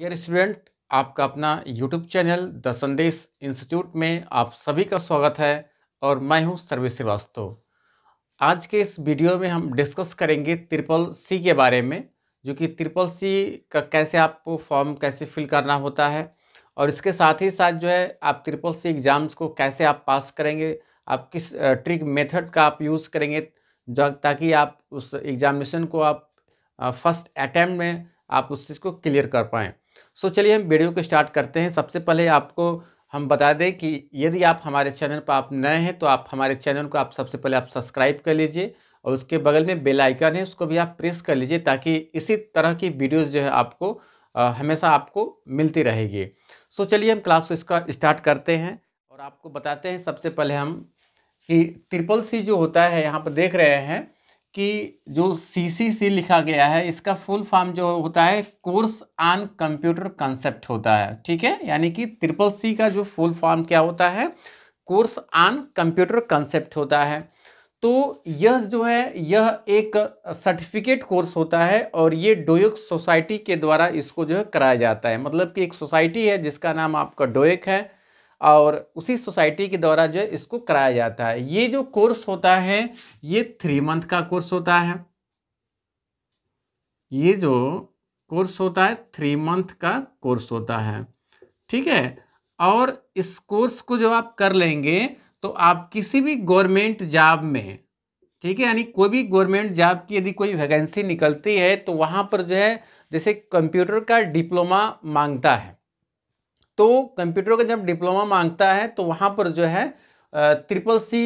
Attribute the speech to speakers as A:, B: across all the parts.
A: dear student आपका अपना YouTube channel the Sandesh institute में आप सभी का स्वागत है और मैं हूं सर्वे श्रीवास्तव आज के इस वीडियो में हम डिस्कस करेंगे ट्रिपल सी के बारे में जो कि ट्रिपल सी का कैसे आपको फॉर्म कैसे फिल करना होता है और इसके साथ ही साथ जो है आप ट्रिपल सी एग्ज़ाम्स को कैसे आप पास करेंगे आप किस ट्रिक मेथड का आप यूज़ करेंगे ताकि आप उस एग्ज़ामिनेशन को आप फर्स्ट अटैम्प्ट में आप उस चीज़ को क्लियर कर पाएँ सो चलिए हम वीडियो को स्टार्ट करते हैं सबसे पहले आपको हम बता दें कि यदि आप हमारे चैनल पर आप नए हैं तो आप हमारे चैनल को आप सबसे पहले आप सब्सक्राइब कर लीजिए और उसके बगल में बेल आइकन है उसको भी आप प्रेस कर लीजिए ताकि इसी तरह की वीडियोस जो है आपको आ, हमेशा आपको मिलती रहेगी सो चलिए हम क्लास को इसका स्टार्ट करते हैं और आपको बताते हैं सबसे पहले हम कि ट्रिपल सी जो होता है यहाँ पर देख रहे हैं कि जो सी लिखा गया है इसका फुल फॉर्म जो होता है कोर्स ऑन कंप्यूटर कंसेप्ट होता है ठीक है यानी कि ट्रिपल सी का जो फुल फॉर्म क्या होता है कोर्स ऑन कंप्यूटर कंसेप्ट होता है तो यह जो है यह एक सर्टिफिकेट कोर्स होता है और ये डोयक सोसाइटी के द्वारा इसको जो है कराया जाता है मतलब कि एक सोसाइटी है जिसका नाम आपका डोयक है और उसी सोसाइटी के द्वारा जो है इसको कराया जाता है ये जो कोर्स होता है ये थ्री मंथ का कोर्स होता है ये जो कोर्स होता है थ्री मंथ का कोर्स होता है ठीक है और इस कोर्स को जब आप कर लेंगे तो आप किसी भी गवर्नमेंट जॉब में ठीक है यानी कोई भी गवर्नमेंट जॉब की यदि कोई वैकेंसी निकलती है तो वहाँ पर जो है जैसे कंप्यूटर का डिप्लोमा मांगता है तो कंप्यूटर का जब डिप्लोमा मांगता है तो वहाँ पर जो है ट्रिपल सी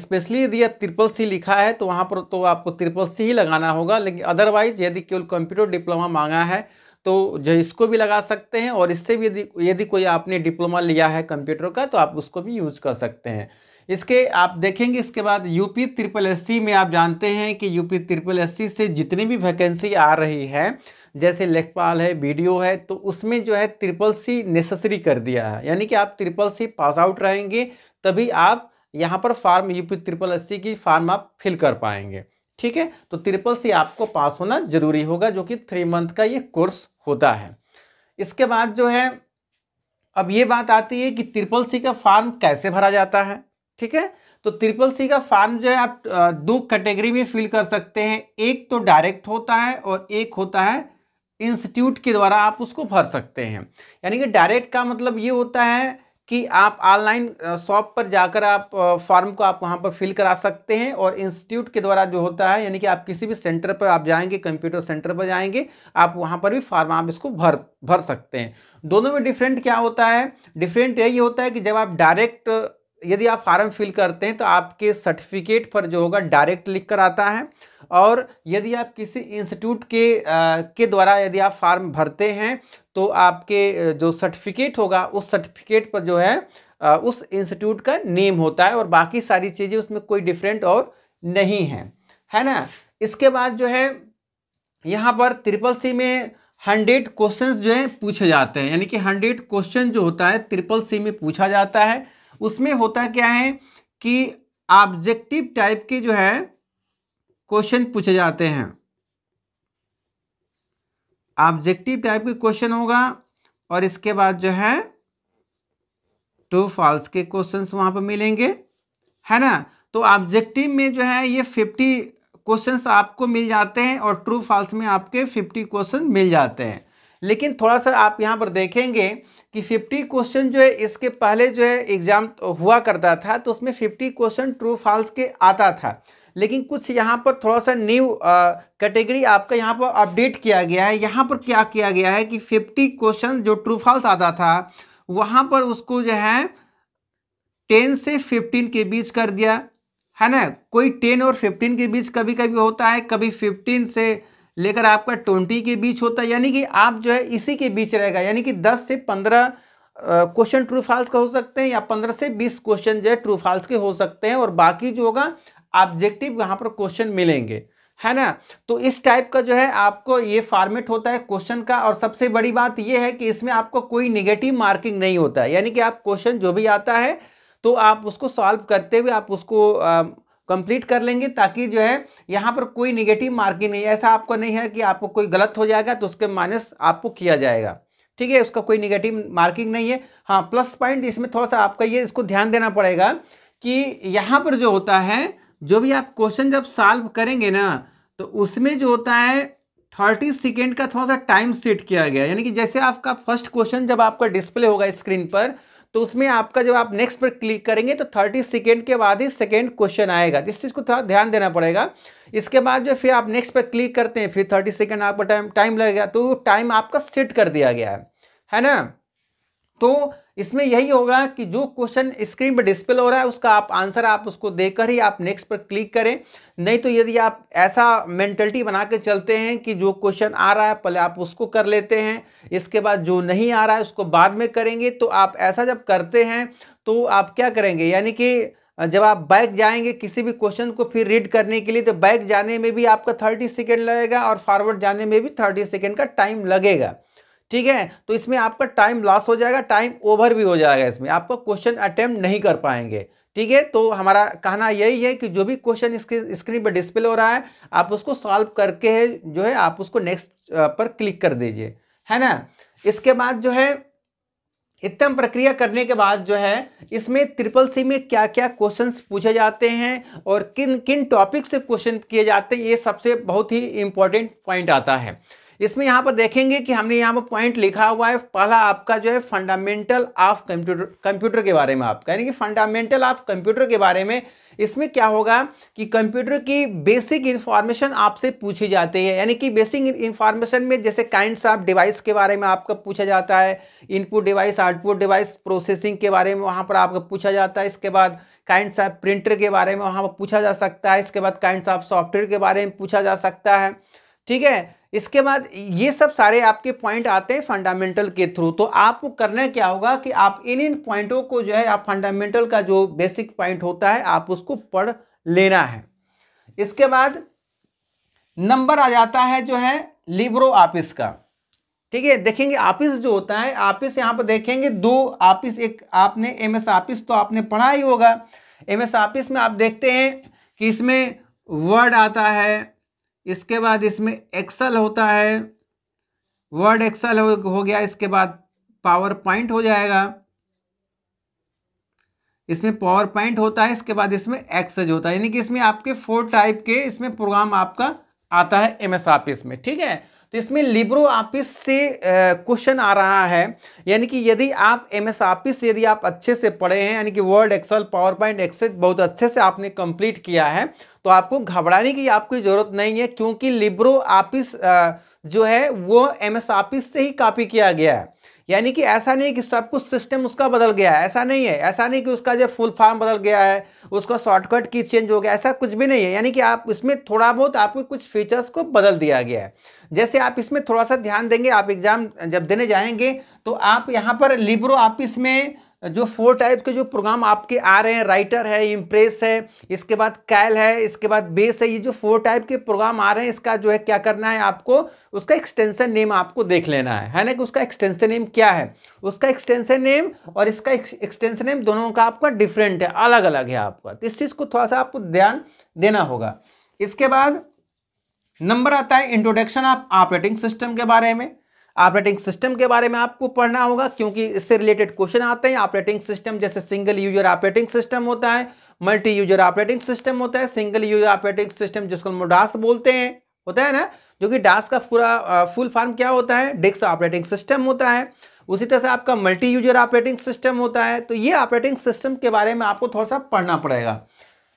A: स्पेशली यदि ट्रिपल सी लिखा है तो वहाँ पर तो आपको ट्रिपल सी ही लगाना होगा लेकिन अदरवाइज यदि केवल कंप्यूटर डिप्लोमा मांगा है तो जो इसको भी लगा सकते हैं और इससे भी यदि यदि कोई आपने डिप्लोमा लिया है कंप्यूटर का तो आप उसको भी यूज कर सकते हैं इसके आप देखेंगे इसके बाद यूपी त्रिपल एस में आप जानते हैं कि यूपी त्रिपल एस से जितनी भी वैकेंसी आ रही है जैसे लेखपाल है बीडीओ है तो उसमें जो है ट्रिपल सी नेसेसरी कर दिया है यानी कि आप ट्रिपल सी पास आउट रहेंगे तभी आप यहाँ पर फार्म यूपी ट्रिपल एस की फार्म आप फिल कर पाएंगे ठीक है तो ट्रिपल सी आपको पास होना जरूरी होगा जो कि थ्री मंथ का ये कोर्स होता है इसके बाद जो है अब ये बात आती है कि ट्रिपल सी का फॉर्म कैसे भरा जाता है ठीक है तो ट्रिपल सी का फॉर्म जो है आप दो कैटेगरी में फिल कर सकते हैं एक तो डायरेक्ट होता है और एक होता है इंस्टीट्यूट के द्वारा आप उसको भर सकते हैं यानी कि डायरेक्ट का मतलब ये होता है कि आप ऑनलाइन शॉप पर जाकर आप फॉर्म को आप वहाँ पर फिल करा सकते हैं और इंस्टीट्यूट के द्वारा जो होता है यानी कि आप किसी भी सेंटर पर आप जाएंगे कंप्यूटर सेंटर पर जाएंगे आप वहाँ पर भी फॉर्म आप इसको भर भर सकते हैं दोनों में डिफरेंट क्या होता है डिफरेंट यही होता है कि जब आप डायरेक्ट यदि आप फार्म फिल करते हैं तो आपके सर्टिफिकेट पर जो होगा डायरेक्ट लिख कर आता है और यदि आप किसी इंस्टीट्यूट के आ, के द्वारा यदि आप फार्म भरते हैं तो आपके जो सर्टिफिकेट होगा उस सर्टिफिकेट पर जो है आ, उस इंस्टीट्यूट का नेम होता है और बाकी सारी चीज़ें उसमें कोई डिफरेंट और नहीं है है ना इसके बाद जो है यहाँ पर ट्रिपल सी में हंड्रेड क्वेश्चन जो है पूछे जाते हैं यानी कि हंड्रेड क्वेश्चन जो होता है ट्रिपल सी में पूछा जाता है उसमें होता क्या है कि ऑब्जेक्टिव टाइप के जो है क्वेश्चन पूछे जाते हैं ऑब्जेक्टिव टाइप के क्वेश्चन होगा और इसके बाद जो है टू फॉल्स के क्वेश्चन वहां पर मिलेंगे है ना तो ऑब्जेक्टिव में जो है ये फिफ्टी क्वेश्चंस आपको मिल जाते हैं और ट्रू फॉल्स में आपके फिफ्टी क्वेश्चन मिल जाते हैं लेकिन थोड़ा सा आप यहाँ पर देखेंगे कि 50 क्वेश्चन जो है इसके पहले जो है एग्ज़ाम हुआ करता था तो उसमें 50 क्वेश्चन ट्रू फॉल्स के आता था लेकिन कुछ यहाँ पर थोड़ा सा न्यू कैटेगरी आपका यहाँ पर अपडेट किया गया है यहाँ पर क्या किया गया है कि 50 क्वेश्चन जो ट्रू फॉल्स आता था वहाँ पर उसको जो है 10 से 15 के बीच कर दिया है ना कोई 10 और 15 के बीच कभी कभी होता है कभी 15 से लेकर आपका ट्वेंटी के बीच होता है यानी कि आप जो है इसी के बीच रहेगा यानी कि दस से पंद्रह क्वेश्चन ट्रू फॉल्स का हो सकते हैं या पंद्रह से बीस क्वेश्चन जो है ट्रू फॉल्स के हो सकते हैं और बाकी जो होगा ऑब्जेक्टिव यहाँ पर क्वेश्चन मिलेंगे है ना तो इस टाइप का जो है आपको ये फॉर्मेट होता है क्वेश्चन का और सबसे बड़ी बात ये है कि इसमें आपको कोई निगेटिव मार्किंग नहीं होता है यानी कि आप क्वेश्चन जो भी आता है तो आप उसको सॉल्व करते हुए आप उसको आ, कंप्लीट कर लेंगे ताकि जो है यहाँ पर कोई निगेटिव मार्किंग नहीं है ऐसा आपको नहीं है कि आपको कोई गलत हो जाएगा तो उसके माइनस आपको किया जाएगा ठीक है उसका कोई निगेटिव मार्किंग नहीं है हाँ प्लस पॉइंट इसमें थोड़ा सा आपका ये इसको ध्यान देना पड़ेगा कि यहाँ पर जो होता है जो भी आप क्वेश्चन जब सॉल्व करेंगे ना तो उसमें जो होता है थर्टी सेकेंड का थोड़ा सा टाइम सेट किया गया यानी कि जैसे आपका फर्स्ट क्वेश्चन जब आपका डिस्प्ले होगा स्क्रीन पर तो उसमें आपका जब आप नेक्स्ट पर क्लिक करेंगे तो थर्टी सेकेंड के बाद ही सेकेंड क्वेश्चन आएगा जिस चीज़ को थोड़ा ध्यान देना पड़ेगा इसके बाद जो फिर आप नेक्स्ट पर क्लिक करते हैं फिर थर्टी सेकेंड आपका टाइम टाइम लगेगा तो टाइम आपका सेट कर दिया गया है है ना तो इसमें यही होगा कि जो क्वेश्चन स्क्रीन पर डिस्प्ले हो रहा है उसका आप आंसर आप उसको देकर ही आप नेक्स्ट पर क्लिक करें नहीं तो यदि आप ऐसा मेंटलिटी बना के चलते हैं कि जो क्वेश्चन आ रहा है पहले आप उसको कर लेते हैं इसके बाद जो नहीं आ रहा है उसको बाद में करेंगे तो आप ऐसा जब करते हैं तो आप क्या करेंगे यानी कि जब आप बैक जाएंगे किसी भी क्वेश्चन को फिर रीड करने के लिए तो बैक जाने में भी आपका थर्टी सेकेंड लगेगा और फॉरवर्ड जाने में भी थर्टी सेकेंड का टाइम लगेगा ठीक है तो इसमें आपका टाइम लॉस हो जाएगा टाइम ओवर भी हो जाएगा इसमें आपको क्वेश्चन अटैम्प्ट नहीं कर पाएंगे ठीक है तो हमारा कहना यही है कि जो भी क्वेश्चन स्क्रीन पर डिस्प्ले हो रहा है आप उसको सॉल्व करके जो है आप उसको नेक्स्ट पर क्लिक कर दीजिए है ना इसके बाद जो है इतम प्रक्रिया करने के बाद जो है इसमें ट्रिपल सी में क्या क्या क्वेश्चंस पूछे जाते हैं और किन किन टॉपिक से क्वेश्चन किए जाते हैं ये सबसे बहुत ही इम्पोर्टेंट पॉइंट आता है इसमें यहाँ पर देखेंगे कि हमने यहाँ पर पॉइंट लिखा हुआ है पहला आपका जो है फंडामेंटल ऑफ कंप्यूटर कंप्यूटर के बारे में आपका यानी कि फंडामेंटल ऑफ कंप्यूटर के बारे में इसमें क्या होगा कि कंप्यूटर की बेसिक इन्फॉर्मेशन आपसे पूछी जाती है यानी कि बेसिक इन्फॉर्मेशन में जैसे काइंड ऑफ डिवाइस के बारे में आपका पूछा जाता है input device output device processing के बारे में वहाँ पर आपका पूछा जाता है इसके बाद काइंड ऑफ प्रिंटर के बारे में वहाँ पर पूछा जा सकता है इसके बाद काइंड ऑफ सॉफ्टवेयर के बारे में पूछा जा सकता है ठीक है इसके बाद ये सब सारे आपके पॉइंट आते हैं फंडामेंटल के थ्रू तो आपको करना क्या होगा कि आप इन इन पॉइंटों को जो है आप फंडामेंटल का जो बेसिक पॉइंट होता है आप उसको पढ़ लेना है इसके बाद नंबर आ जाता है जो है लिब्रो ऑफिस का ठीक है देखेंगे ऑफिस जो होता है ऑफिस यहाँ पर देखेंगे दो ऑफिस एक आपने एम एस ऑफिस तो आपने पढ़ा ही होगा एम एस ऑफिस में आप देखते हैं कि इसमें वर्ड आता है इसके बाद इसमें एक्सल होता है वर्ड एक्सल हो, हो गया इसके बाद पावर पॉइंट हो जाएगा इसमें पावर पॉइंट होता है इसके बाद इसमें एक्सेज होता है यानी कि इसमें आपके फोर टाइप के इसमें प्रोग्राम आपका आता है एम एस ऑफिस में ठीक है तो इसमें लिब्रो आपिस से क्वेश्चन आ रहा है यानी कि यदि आप एम एस ऑफिस यदि आप अच्छे से पढ़े हैं यानी कि Word Excel PowerPoint Excel बहुत अच्छे से आपने कंप्लीट किया है तो आपको घबराने की आपकी ज़रूरत नहीं है क्योंकि लिब्रो ऑफिस जो है वो एम एस ऑफिस से ही कॉपी किया गया है यानी कि ऐसा नहीं कि सब कुछ सिस्टम उसका बदल गया है ऐसा नहीं है ऐसा नहीं कि उसका जो फुल फॉर्म बदल गया है उसका शॉर्टकट की चेंज हो गया ऐसा कुछ भी नहीं है यानी कि आप इसमें थोड़ा बहुत आपको कुछ फीचर्स को बदल दिया गया है जैसे आप इसमें थोड़ा सा ध्यान देंगे आप एग्ज़ाम जब देने जाएंगे तो आप यहाँ पर लिब्रो आप इसमें जो फोर टाइप के जो प्रोग्राम आपके आ रहे हैं राइटर है इम्प्रेस है इसके बाद कैल है इसके बाद बेस है ये जो फोर टाइप के प्रोग्राम आ रहे हैं इसका जो है क्या करना है आपको उसका एक्सटेंशन नेम आपको देख लेना है है ना कि उसका एक्सटेंशन नेम क्या है उसका एक्सटेंशन नेम और इसका एक्सटेंशन नेम दोनों का आपका डिफरेंट है अलग अलग है आपका तो इस चीज़ को थोड़ा सा आपको ध्यान देना होगा इसके बाद नंबर आता है इंट्रोडक्शन ऑफ ऑपरेटिंग सिस्टम के बारे में ऑपरेटिंग सिस्टम के बारे में आपको पढ़ना होगा क्योंकि इससे रिलेटेड क्वेश्चन आते हैं ऑपरेटिंग सिस्टम जैसे सिंगल यूजर ऑपरेटिंग सिस्टम होता है मल्टी यूजर ऑपरेटिंग सिस्टम होता है सिंगल यूजर ऑपरेटिंग सिस्टम जिसको हम डास बोलते हैं होता है ना जो कि डास का पूरा फुल फॉर्म क्या होता है डिस्क ऑपरेटिंग सिस्टम होता है उसी तरह से आपका मल्टी यूजर ऑपरेटिंग सिस्टम होता है तो ये ऑपरेटिंग सिस्टम के बारे में आपको थोड़ा सा पढ़ना पड़ेगा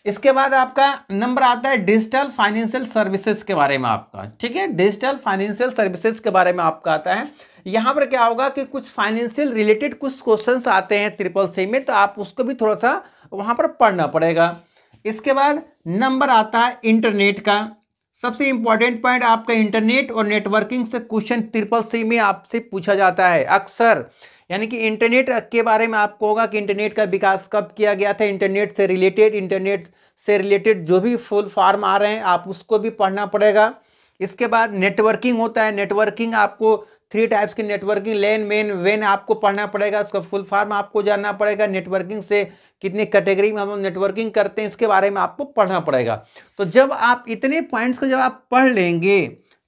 A: इसके बाद आपका नंबर आता है डिजिटल फाइनेंशियल सर्विसेज के बारे में आपका ठीक है डिजिटल फाइनेंशियल सर्विसेज के बारे में आपका आता है यहाँ पर क्या होगा कि कुछ फाइनेंशियल रिलेटेड कुछ क्वेश्चन आते हैं ट्रिपल सी में तो आप उसको भी थोड़ा सा वहाँ पर पढ़ना पड़ेगा इसके बाद नंबर आता है इंटरनेट का सबसे इंपॉर्टेंट पॉइंट आपका इंटरनेट और नेटवर्किंग से क्वेश्चन ट्रिपल सी में आपसे पूछा जाता है अक्सर यानी कि इंटरनेट के बारे में आपको होगा कि इंटरनेट का विकास कब किया गया था इंटरनेट से रिलेटेड इंटरनेट से रिलेटेड जो भी फुल फॉर्म आ रहे हैं आप उसको भी पढ़ना पड़ेगा इसके बाद नेटवर्किंग होता है नेटवर्किंग आपको थ्री टाइप्स की नेटवर्किंग लेन मेन वेन आपको पढ़ना पड़ेगा उसका फुल फॉर्म आपको जानना पड़ेगा नेटवर्किंग से कितनी कैटेगरी में हम लोग नेटवर्किंग करते हैं इसके बारे में आपको पढ़ना पड़ेगा तो जब आप इतने पॉइंट्स को जब आप पढ़ लेंगे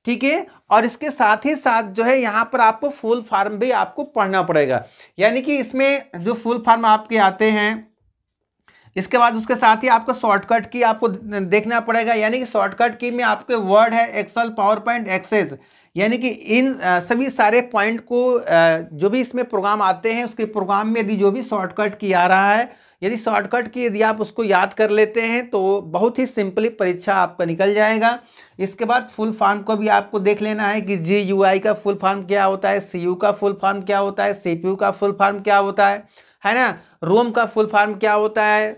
A: ठीक है और इसके साथ ही साथ जो है यहाँ पर आपको फुल फार्म भी आपको पढ़ना पड़ेगा यानी कि इसमें जो फुल फार्म आपके आते हैं इसके बाद उसके साथ ही आपको शॉर्टकट की आपको देखना पड़ेगा यानी कि शॉर्टकट की में आपके वर्ड है एक्सल पावर पॉइंट एक्सेस यानी कि इन सभी सारे पॉइंट को जो भी इसमें प्रोग्राम आते हैं उसके प्रोग्राम में यदि जो भी शॉर्टकट की आ रहा है यदि शॉर्टकट की यदि आप उसको याद कर लेते हैं तो बहुत ही सिंपली परीक्षा आपका निकल जाएगा इसके बाद फुल फॉर्म को भी आपको देख लेना है कि जी यू आई का फुल फॉर्म क्या होता है सी यू का फुल फॉर्म क्या होता है सी पी यू का फुल फॉर्म क्या होता है है ना रोम का फुल फॉर्म क्या होता है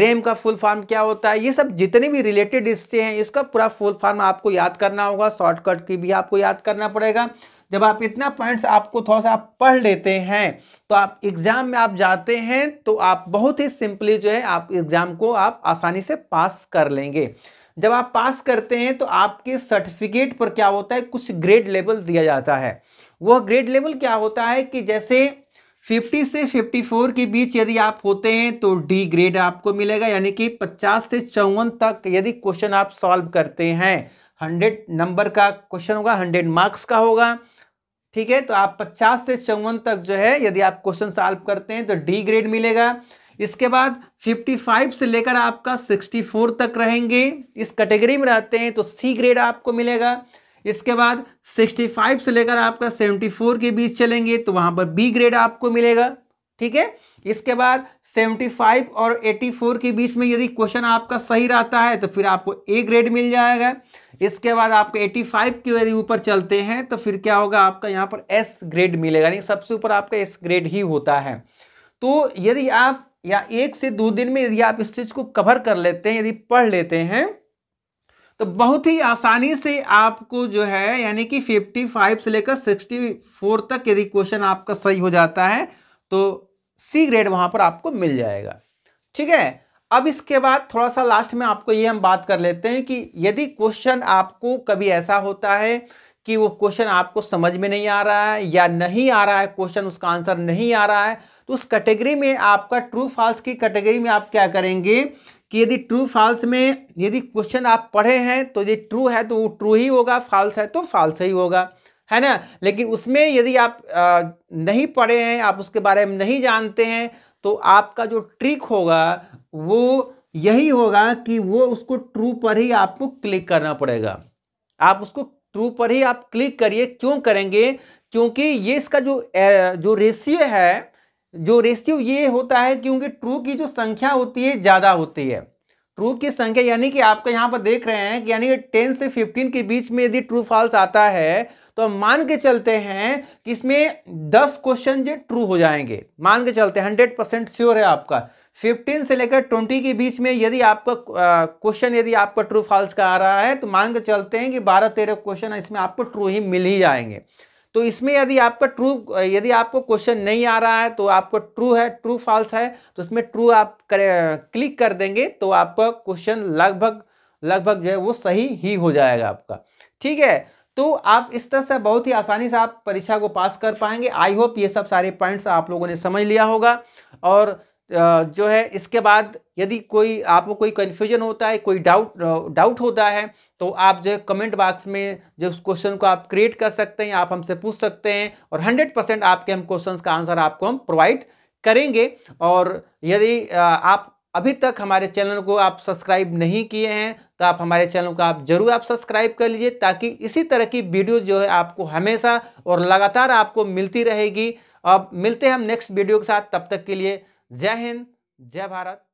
A: रेम का फुल फॉर्म क्या होता है ये सब जितने भी रिलेटेड इससे हैं इसका पूरा फुल फॉर्म आपको याद करना होगा शॉर्टकट की भी आपको याद करना पड़ेगा जब आप इतना पॉइंट्स आपको थोड़ा सा आप पढ़ लेते हैं तो आप एग्ज़ाम में आप जाते हैं तो आप बहुत ही सिंपली जो है आप एग्ज़ाम को आप आसानी से पास कर लेंगे जब आप पास करते हैं तो आपके सर्टिफिकेट पर क्या होता है कुछ ग्रेड लेवल दिया जाता है वह ग्रेड लेवल क्या होता है कि जैसे 50 से 54 के बीच यदि आप होते हैं तो डी ग्रेड आपको मिलेगा यानी कि 50 से चौवन तक यदि क्वेश्चन आप सॉल्व करते हैं 100 नंबर का क्वेश्चन होगा 100 मार्क्स का होगा ठीक है तो आप 50 से चौवन तक जो है यदि आप क्वेश्चन सॉल्व करते हैं तो डी ग्रेड मिलेगा इसके बाद 55 से लेकर आपका 64 तक रहेंगे इस कैटेगरी में रहते हैं तो सी ग्रेड आपको मिलेगा इसके बाद 65 से लेकर आपका 74 के बीच चलेंगे तो वहां पर बी ग्रेड आपको मिलेगा ठीक है इसके बाद 75 और 84 के बीच में यदि क्वेश्चन आपका सही रहता है तो फिर आपको ए ग्रेड मिल जाएगा इसके बाद आपको 85 के यदि ऊपर चलते हैं तो फिर क्या होगा आपका यहाँ पर एस ग्रेड मिलेगा यानी सबसे ऊपर आपका एस ग्रेड ही होता है तो यदि आप या एक से दो दिन में यदि आप इस चीज़ को कवर कर लेते हैं यदि पढ़ लेते हैं तो बहुत ही आसानी से आपको जो है यानी कि 55 से लेकर 64 तक यदि क्वेश्चन आपका सही हो जाता है तो सी ग्रेड वहाँ पर आपको मिल जाएगा ठीक है अब इसके बाद थोड़ा सा लास्ट में आपको ये हम बात कर लेते हैं कि यदि क्वेश्चन आपको कभी ऐसा होता है कि वो क्वेश्चन आपको समझ में नहीं आ रहा है या नहीं आ रहा है क्वेश्चन उसका आंसर नहीं आ रहा है तो उस कैटेगरी में आपका ट्रू फॉल्स की कैटेगरी में आप क्या करेंगे कि यदि ट्रू फॉल्स में यदि क्वेश्चन आप पढ़े हैं तो यदि ट्रू है तो वो ट्रू ही होगा फॉल्स है तो फॉल्स ही होगा है ना लेकिन उसमें यदि आप नहीं पढ़े हैं आप उसके बारे में नहीं जानते हैं तो आपका जो ट्रिक होगा वो यही होगा कि वो उसको ट्रू पर ही आपको क्लिक करना पड़ेगा आप उसको ट्रू पर ही आप क्लिक करिए क्यों करेंगे क्योंकि ये इसका जो जो रेशियो है जो रेशियो ये होता है क्योंकि ट्रू की जो संख्या होती है ज़्यादा होती है ट्रू की संख्या यानी कि आपका यहाँ पर देख रहे हैं कि यानी कि टेन से फिफ्टीन के बीच में यदि ट्रू फॉल्स आता है तो हम मान के चलते हैं कि इसमें दस क्वेश्चन जो ट्रू हो जाएंगे मान के चलते हंड्रेड परसेंट श्योर है आपका फिफ्टीन से लेकर ट्वेंटी के बीच में यदि आपका क्वेश्चन यदि आपका ट्रू फॉल्स का आ रहा है तो मान के चलते हैं कि बारह तेरह क्वेश्चन इसमें आपको ट्रू ही मिल ही जाएंगे तो इसमें यदि आपका ट्रू यदि आपको क्वेश्चन नहीं आ रहा है तो आपको ट्रू है ट्रू फॉल्स है तो इसमें ट्रू आप कर, क्लिक कर देंगे तो आपका क्वेश्चन लगभग लगभग जो है वो सही ही हो जाएगा आपका ठीक है तो आप इस तरह से बहुत ही आसानी से आप परीक्षा को पास कर पाएंगे आई होप ये सब सारे पॉइंट्स आप लोगों ने समझ लिया होगा और जो है इसके बाद यदि कोई आपको कोई कन्फ्यूजन होता है कोई डाउट डाउट होता है तो आप जो है कमेंट बॉक्स में जो उस क्वेश्चन को आप क्रिएट कर सकते हैं आप हमसे पूछ सकते हैं और हंड्रेड परसेंट आपके हम क्वेश्चन का आंसर आपको हम प्रोवाइड करेंगे और यदि आप अभी तक हमारे चैनल को आप सब्सक्राइब नहीं किए हैं तो आप हमारे चैनल को आप जरूर आप सब्सक्राइब कर लीजिए ताकि इसी तरह की वीडियो जो है आपको हमेशा और लगातार आपको मिलती रहेगी अब मिलते हैं हम नेक्स्ट वीडियो के साथ तब तक के लिए जय हिंद जय भारत